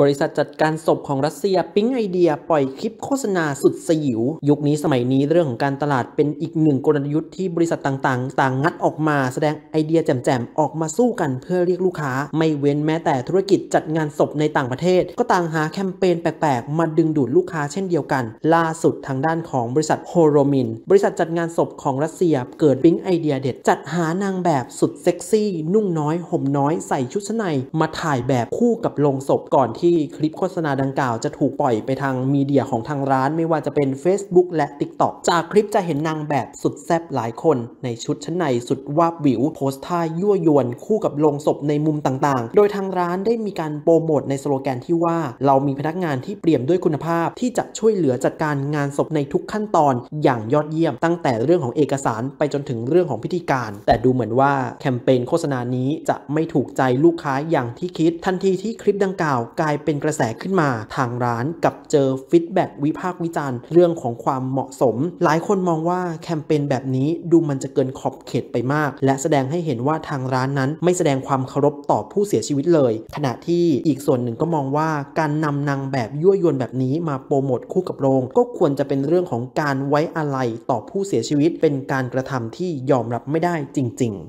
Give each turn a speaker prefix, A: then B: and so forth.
A: บริษัทจัดการศพของรัสเซียปิ้งไอเดียปล่อยคลิปโฆษณาสุดสยิว ยุคนี้สมัยนี้เรื่องของการตลาดเป็นอีกหนึ่งกลยุทธ์ที่บริษัทต่างๆ ต่างงัดออกมาแสดงไอเดียแจ่มๆ ออกมาสู้กันเพื่อเรียกลูกค้าไม่เว้นแม้แต่ธุรกิจจัดงานศพในต่างประเทศ ก็ต่างหาแคมเปญแปลกๆ มาดึงดูดลูกค้าเช่นเดียวกันล่าสุดทางด้านของบริษัทโฮโรมินบริษัทจัดงานศพของรัสเซียเกิดปิ้งไอเดียเด็ดจัดหานางแบบสุดเซ็กซี่ นุ่งน้อยห่มน้อยใส่ชุดชั้นในมาถ่ายแบบคู่กับโลงศพก่อนที่ที่คลิปโฆษณาดังกล่าวจะถูกปล่อยไปทางมีเดียของทางร้านไม่ว่าจะเป็น Facebook และ TikTok จากคลิปจะเห็นนางแบบสุดแซ่บหลายคนในชุดชั้นในสุดวาบวิวโพสท่ายั่วยวน คู่กับลงศพในมุมต่างๆ โดยทางร้านได้มีการโปรโมทในสโลแกนที่ว่า เรามีพนักงานที่เปี่ยมด้วยคุณภาพที่จะช่วยเหลือจัดการงานศพในทุกขั้นตอนอย่างยอดเยี่ยมตั้งแต่เรื่องของเอกสารไปจนถึงเรื่องของพิธีการ แต่ดูเหมือนว่าแคมเปญโฆษณานี้จะไม่ถูกใจลูกค้าอย่างที่คิดทันทีที่คลิปดังกล่าวกลายายเป็นกระแสขึ้นมาทางร้านกับเจอฟีดแบ็กวิพากษ์วิจารณ์ เรื่องของความเหมาะสม หลายคนมองว่าแคมเปญแบบนี้ดูมันจะเกินขอบเขตไปมากและแสดงให้เห็นว่าทางร้านนั้น ไม่แสดงความเคารพต่อผู้เสียชีวิตเลย ขณะที่อีกส่วนหนึ่งก็มองว่า การนำนางแบบยั่วยวนแบบนี้มาโปรโมทคู่กับโรงก็ควรจะเป็นเรื่องของการไว้อะไรต่อผู้เสียชีวิตเป็นการกระทำที่ยอมรับไม่ได้จริง ๆ